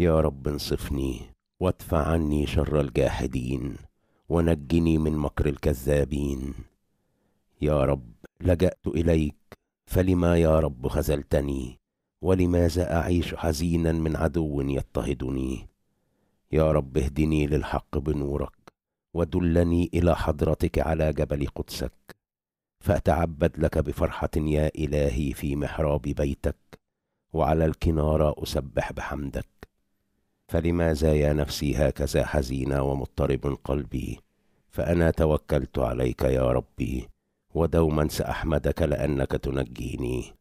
يا رب انصفني وادفع عني شر الجاحدين ونجني من مكر الكذابين يا رب لجأت إليك فلما يا رب خذلتني ولماذا أعيش حزينا من عدو يضطهدني يا رب اهدني للحق بنورك ودلني إلى حضرتك على جبل قدسك فأتعبد لك بفرحة يا إلهي في محراب بيتك وعلى الكنارة أسبح بحمدك فلماذا يا نفسي هكذا حزين ومضطرب قلبي فأنا توكلت عليك يا ربي ودوما سأحمدك لأنك تنجيني